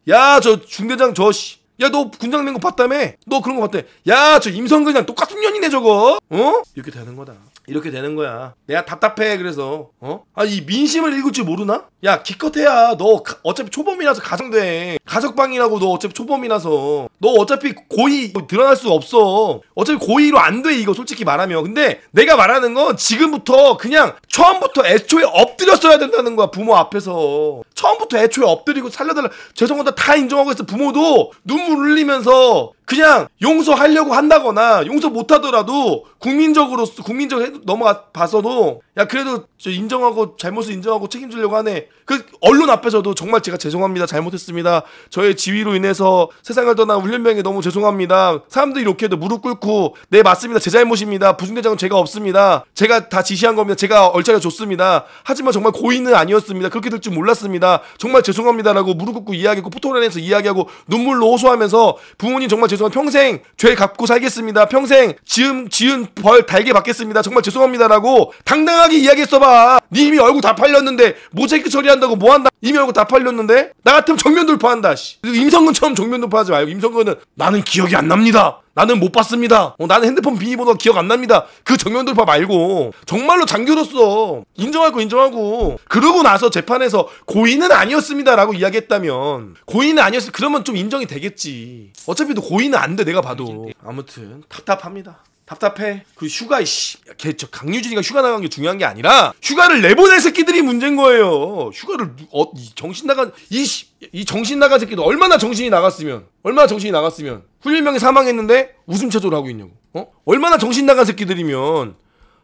야 저 중대장 저 씨. 야너 군장 낸 거 봤다며? 너 그런 거 봤대. 야 저 임성근이랑 똑같은 년이네 저거. 어? 이렇게 되는 거다. 이렇게 되는 거야. 내가 답답해 그래서 어? 아 이 민심을 읽을 줄 모르나? 야 기껏해야 너 가, 어차피 초범이라서 가정돼. 가석방이라고 너 어차피 초범이라서 너 어차피 고의 드러날 수 없어. 어차피 고의로 안 돼 이거 솔직히 말하면. 근데 내가 말하는 건 지금부터 그냥 처음부터 애초에 엎드렸어야 된다는 거야 부모 앞에서. 처음부터 애초에 엎드리고 살려달라. 죄송하다 다 인정하고 있어 부모도 눈물 흘리면서 그냥 용서하려고 한다거나 용서 못하더라도 국민적으로 국민적 넘어가 봐서도 야 그래도 저 인정하고 잘못을 인정하고 책임지려고 하네. 그 언론 앞에서도 정말 제가 죄송합니다. 잘못했습니다. 저의 지위로 인해서 세상을 떠난 훈련병에 너무 죄송합니다. 사람들이 이렇게 해도 무릎 꿇고 네 맞습니다. 제 잘못입니다. 부중대장은 제가 없습니다. 제가 다 지시한 겁니다. 제가 얼차려 줬습니다. 하지만 정말 고의는 아니었습니다. 그렇게 될 줄 몰랐습니다. 정말 죄송합니다라고 무릎 꿇고 이야기하고 포토라인에서 이야기하고 눈물로 호소하면서 부모님 정말 죄송합니다 죄송한 평생 죄 갚고 살겠습니다. 평생 지음 지은 벌 달게 받겠습니다. 정말 죄송합니다라고 당당하게 이야기했어봐. 니 이미 얼굴 다 팔렸는데 모자이크 처리한다고 뭐 한다? 이미 얼굴 다 팔렸는데 나 같으면 정면 돌파한다. 씨. 임성근처럼 정면 돌파하지 말고 임성근은 나는 기억이 안 납니다. 나는 못 봤습니다. 어, 나는 핸드폰 비밀번호 기억 안 납니다. 그 정면 돌파 말고 정말로 장교로서 인정하고 인정하고 그러고 나서 재판에서 고인은 아니었습니다라고 이야기했다면 고인은 아니었으면 그러면 좀 인정이 되겠지. 어차피 또 고인은 안 돼 내가 봐도 아무튼 답답합니다. 답답해. 그 휴가 씨, 걔저 강유진이가 휴가 나간 게 중요한 게 아니라 휴가를 내보낸 새끼들이 문제인 거예요. 휴가를 어, 이 정신 나간 이이 이 정신 나간 새끼도 얼마나 정신이 나갔으면 얼마나 정신이 나갔으면 훈련병이 사망했는데 웃음 체조를 하고 있냐고. 어? 얼마나 정신 나간 새끼들이면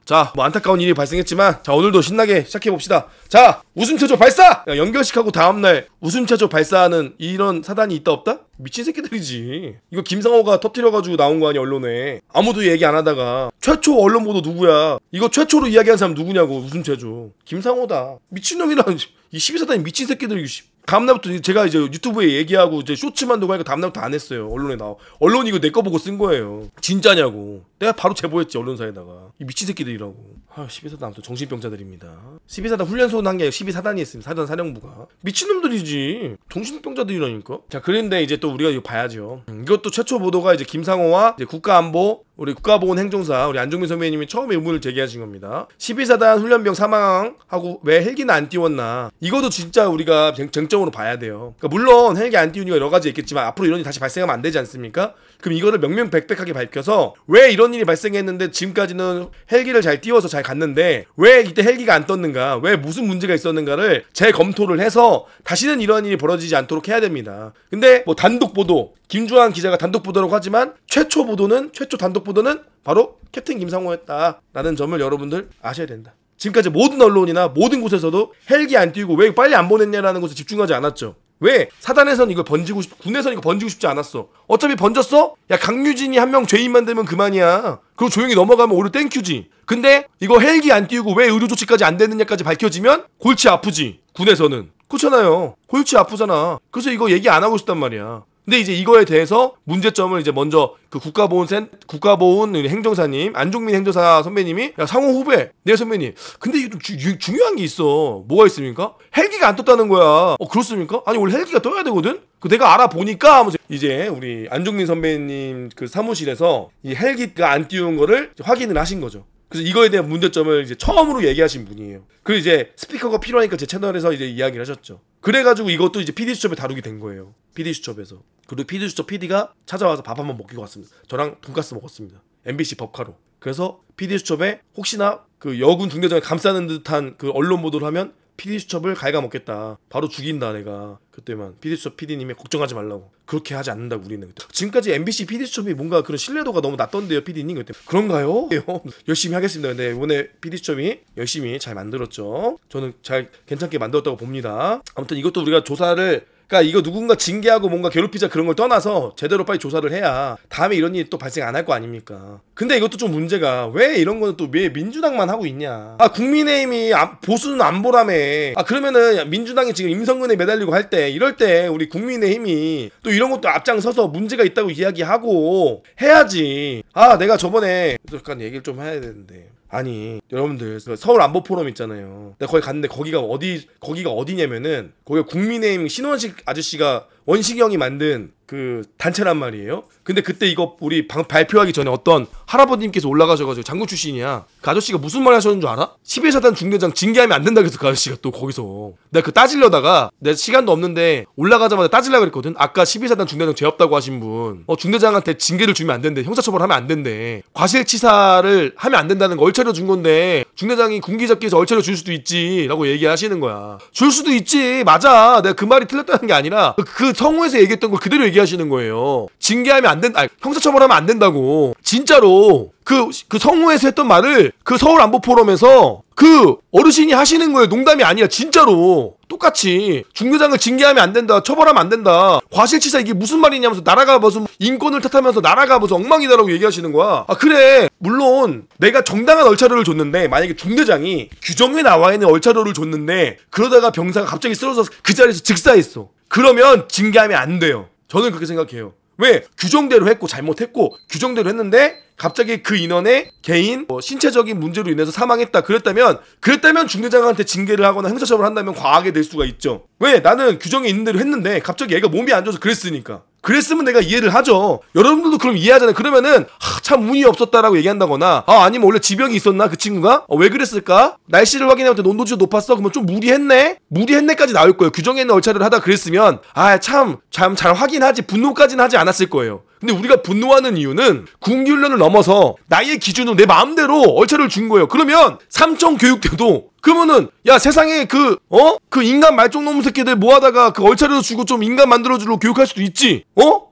자, 뭐 안타까운 일이 발생했지만 자, 오늘도 신나게 시작해 봅시다. 자, 웃음 체조 발사! 야, 연결식하고 다음 날 웃음 체조 발사하는 이런 사단이 있다 없다? 미친 새끼들이지. 이거 김상호가 터뜨려가지고 나온 거 아니야, 언론에. 아무도 얘기 안 하다가. 최초 언론 보도 누구야? 이거 최초로 이야기한 사람 누구냐고, 웃음 체조. 김상호다. 미친놈이란, 이 12사단이 미친 새끼들, 이거. 다음날부터 제가 이제 유튜브에 얘기하고 이제 쇼츠만 녹고 하니까 다음날부터 안 했어요. 언론에 나와. 언론 이거 내꺼 보고 쓴 거예요. 진짜냐고. 내가 바로 제보했지 언론사에다가. 이 미친 새끼들이라고. 아 12사단 아무튼 정신병자들입니다. 12사단 훈련소는 한게 12사단이 했습니다. 사단 사령부가. 미친놈들이지. 정신병자들이라니까. 자 그런데 이제 또 우리가 이거 봐야죠. 음, 이것도 최초 보도가 이제 김상호와 이제 국가안보 우리 국가보훈행정사 우리 안종민 선배님이 처음 에 의문을 제기하신 겁니다. 12사단 훈련병 사망하고 왜 헬기는 안 띄웠나 이것도 진짜 우리가 쟁, 점으로 봐야 돼요. 그러니까 물론 헬기 안 띄운 이유가 여러 가지 있겠지만 앞으로 이런 일이 다시 발생하면 안 되지 않습니까? 그럼 이거를 명명백백하게 밝혀서 왜 이런 일이 발생했는데 지금까지는 헬기를 잘 띄워서 잘 갔는데 왜 이때 헬기가 안 떴는가 왜 무슨 문제가 있었는가를 재검토를 해서 다시는 이런 일이 벌어지지 않도록 해야 됩니다. 근데 뭐 단독 보도 김주환 기자가 단독 보도라고 하지만 최초 보도는 최초 단독 보도는 바로 캡틴 김상호였다라는 점을 여러분들 아셔야 된다. 지금까지 모든 언론이나 모든 곳에서도 헬기 안 띄우고 왜 빨리 안 보냈냐라는 것에 집중하지 않았죠. 왜? 사단에선 이걸 번지고 싶, 군에선 이거 번지고 싶지 않았어. 어차피 번졌어? 야, 강유진이 한 명 죄인만 되면 그만이야. 그리고 조용히 넘어가면 오히려 땡큐지. 근데 이거 헬기 안 띄우고 왜 의료조치까지 안 됐느냐까지 밝혀지면 골치 아프지. 군에서는. 그렇잖아요. 골치 아프잖아. 그래서 이거 얘기 안 하고 있었단 말이야. 근데 이제 이거에 대해서 문제점을 이제 먼저 그 국가보훈 센 국가보훈 행정사님 안종민 행정사 선배님이 야 상호 후배 내 선배님 근데 이게 좀 주, 유, 중요한 게 있어 뭐가 있습니까 헬기가 안 떴다는 거야 어 그렇습니까 아니 원래 헬기가 떠야 되거든 그 내가 알아보니까 하면서 이제 우리 안종민 선배님 그 사무실에서 이 헬기가 안 띄운 거를 확인을 하신 거죠 그래서 이거에 대한 문제점을 이제 처음으로 얘기하신 분이에요. 그리고 이제 스피커가 필요하니까 제 채널에서 이제 이야기를 하셨죠. 그래가지고 이것도 이제 PD 수첩에 다루게 된 거예요. PD 수첩에서. 그리고 PD 수첩 PD가 찾아와서 밥 한번 먹이고 왔습니다. 저랑 돈가스 먹었습니다. MBC 법카로. 그래서 PD 수첩에 혹시나 그 여군 중대장을 감싸는 듯한 그 언론 보도를 하면 PD 수첩을 갉아먹겠다. 바로 죽인다 내가. 그때만 PD 수첩 PD님이 걱정하지 말라고. 그렇게 하지 않는다 우리는. 그때. 지금까지 MBC PD 수첩이 뭔가 그런 신뢰도가 너무 낮던데요 PD님 그때. 그런가요? 열심히 하겠습니다. 근데 이번에 PD 수첩이 열심히 잘 만들었죠. 저는 잘 괜찮게 만들었다고 봅니다. 아무튼 이것도 우리가 조사를 그러니까 이거 누군가 징계하고 뭔가 괴롭히자 그런 걸 떠나서 제대로 빨리 조사를 해야 다음에 이런 일이 또 발생 안 할 거 아닙니까? 근데 이것도 좀 문제가 왜 이런 거는 또 왜 민주당만 하고 있냐? 아 국민의힘이 아, 보수는 안 보라며. 아 그러면은 민주당이 지금 임성근에 매달리고 할 때 이럴 때 우리 국민의힘이 또 이런 것도 앞장서서 문제가 있다고 이야기하고 해야지. 아 내가 저번에 잠깐 얘기를 좀 해야 되는데 아니 여러분들 서울 안보 포럼 있잖아요. 내가 거기 갔는데 거기가 어디 거기가 어디냐면은 거기가 국민의힘 신원식 아저씨가 원시경이 만든 그 단체란 말이에요. 근데 그때 이거 우리 방, 발표하기 전에 어떤 할아버님께서 올라가셔가지고 장군 출신이야. 그 아저씨가 무슨 말 하셨는 줄 알아? 11사단 중대장 징계하면 안 된다 그래서 그 아저씨가 또 거기서 내가 그 따지려다가 내 시간도 없는데 올라가자마자 따질라 그랬거든. 아까 1 2사단 중대장 죄 없다고 하신 분, 어, 중대장한테 징계를 주면 안 된대. 형사처벌하면 안 된대. 과실치사를 하면 안 된다는 거 얼차려 준 건데 중대장이 군기잡기에서 얼차려 줄 수도 있지라고 얘기하시는 거야. 줄 수도 있지 맞아. 내가 그 말이 틀렸다는 게 아니라 그 성우에서 얘기했던 걸 그대로 얘기하시는 거예요. 징계하면 안 된다. 형사처벌하면 안 된다고. 진짜로 그, 그 성우에서 했던 말을 그 서울 안보 포럼에서 그 어르신이 하시는 거예요. 농담이 아니라 진짜로. 똑같이 중대장을 징계하면 안 된다. 처벌하면 안 된다. 과실치사 이게 무슨 말이냐면서 나라가 무슨 인권을 탓하면서 나라가 무슨 엉망이다라고 얘기하시는 거야. 아 그래. 물론 내가 정당한 얼차려를 줬는데 만약에 중대장이 규정에 나와 있는 얼차려를 줬는데 그러다가 병사가 갑자기 쓰러져서 그 자리에서 즉사했어. 그러면 징계하면 안 돼요. 저는 그렇게 생각해요. 왜 규정대로 했고 잘못했고 규정대로 했는데 갑자기 그 인원의 개인 뭐 신체적인 문제로 인해서 사망했다 그랬다면 그랬다면 중대장한테 징계를 하거나 행사처벌을 한다면 과하게 될 수가 있죠 왜 나는 규정이 있는 대로 했는데 갑자기 얘가 몸이 안 좋아서 그랬으니까 그랬으면 내가 이해를 하죠. 여러분들도 그럼 이해하잖아요. 그러면은 하, 참 운이 없었다라고 얘기한다거나 아 아니면 원래 지병이 있었나 그 친구가 어, 왜 그랬을까? 날씨를 확인해봤더니 온도지도 높았어. 그러면 좀 무리했네. 무리했네까지 나올 거예요. 규정에 있는 얼차를 하다 그랬으면 아 참 참 잘 확인하지 분노까지는 하지 않았을 거예요. 근데 우리가 분노하는 이유는 군기훈련을 넘어서 나의 기준으로 내 마음대로 얼차를 준 거예요. 그러면 삼청 교육 대도 그러면은 야 세상에 그 어? 그 인간 말종 놈 새끼들 모아다가 그 얼차려서 주고 좀 인간 만들어주려 고 교육할 수도 있지. 어?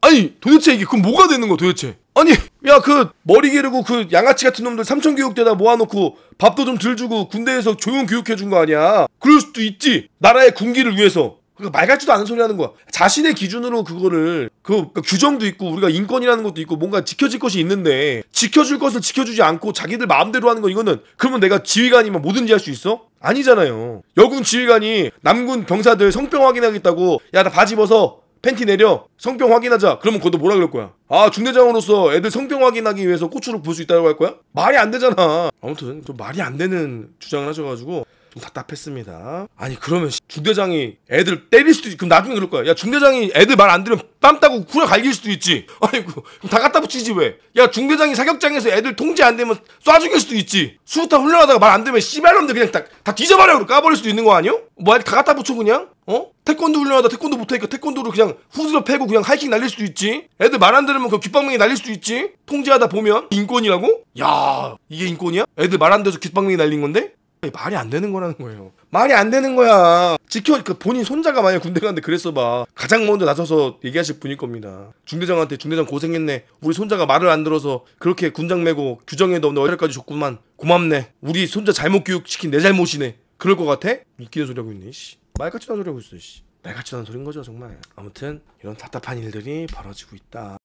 아니 도대체 이게 그 뭐가 되는 거 도대체? 아니 야 그 머리 기르고 그 양아치 같은 놈들 삼촌 교육대다 모아놓고 밥도 좀 들 주고 군대에서 조용 교육해 준 거 아니야? 그럴 수도 있지 나라의 군기를 위해서 그러니까 말 같지도 않은 소리 하는 거야. 자신의 기준으로 그거를 그 그러니까 규정도 있고 우리가 인권이라는 것도 있고 뭔가 지켜질 것이 있는데 지켜줄 것을 지켜주지 않고 자기들 마음대로 하는 거, 이거는 그러면 내가 지휘관이면 뭐 뭐든지 할 수 있어? 아니잖아요. 여군 지휘관이 남군 병사들 성병 확인하겠다고 야나 바지 입어서 팬티 내려 성병 확인하자 그러면 그것도 뭐라 그럴 거야 아 중대장으로서 애들 성병 확인하기 위해서 고추를 볼수 있다고 할 거야 말이 안 되잖아 아무튼 좀 말이 안 되는 주장을 하셔가지고 좀 답답했습니다. 아니 그러면 중대장이 애들 때릴 수도 있고 그럼 나중에 그럴 거야. 야 중대장이 애들 말 안 들으면 뺨 따고 구려 갈길 수도 있지. 아이고 그럼 다 갖다 붙이지 왜? 야 중대장이 사격장에서 애들 통제 안 되면 쏴 죽일 수도 있지. 수류탄 훈련하다가 말안 되면 씨발놈들 그냥 다, 다 뒤져버려 까버릴 수도 있는 거 아니요? 뭐다 갖다 붙여 그냥? 어? 태권도 훈련하다 태권도 못하니까 태권도로 그냥 후드려 패고 그냥 하이킹 날릴 수도 있지. 애들 말 안 들으면 그 귓방망이 날릴 수도 있지. 통제하다 보면 인권이라고? 야 이게 인권이야? 애들 말 안 들어서 귓방망이 날린 건데? 말이 안 되는 거라는 거예요. 말이 안 되는 거야. 지켜 그 본인 손자가 만약 군대 갔는데 그랬어 봐. 가장 먼저 나서서 얘기하실 분일 겁니다. 중대장한테 중대장 고생했네. 우리 손자가 말을 안 들어서 그렇게 군장 메고 규정에도 없는 어려까지 줬구만. 고맙네. 우리 손자 잘못 교육시킨 내 잘못이네. 그럴 것 같아? 웃기는 소리 하고 있네. 씨. 말 같지도 않은 소리 하고 있어. 씨. 말 같지도 않은 소린 거죠 정말. 아무튼 이런 답답한 일들이 벌어지고 있다.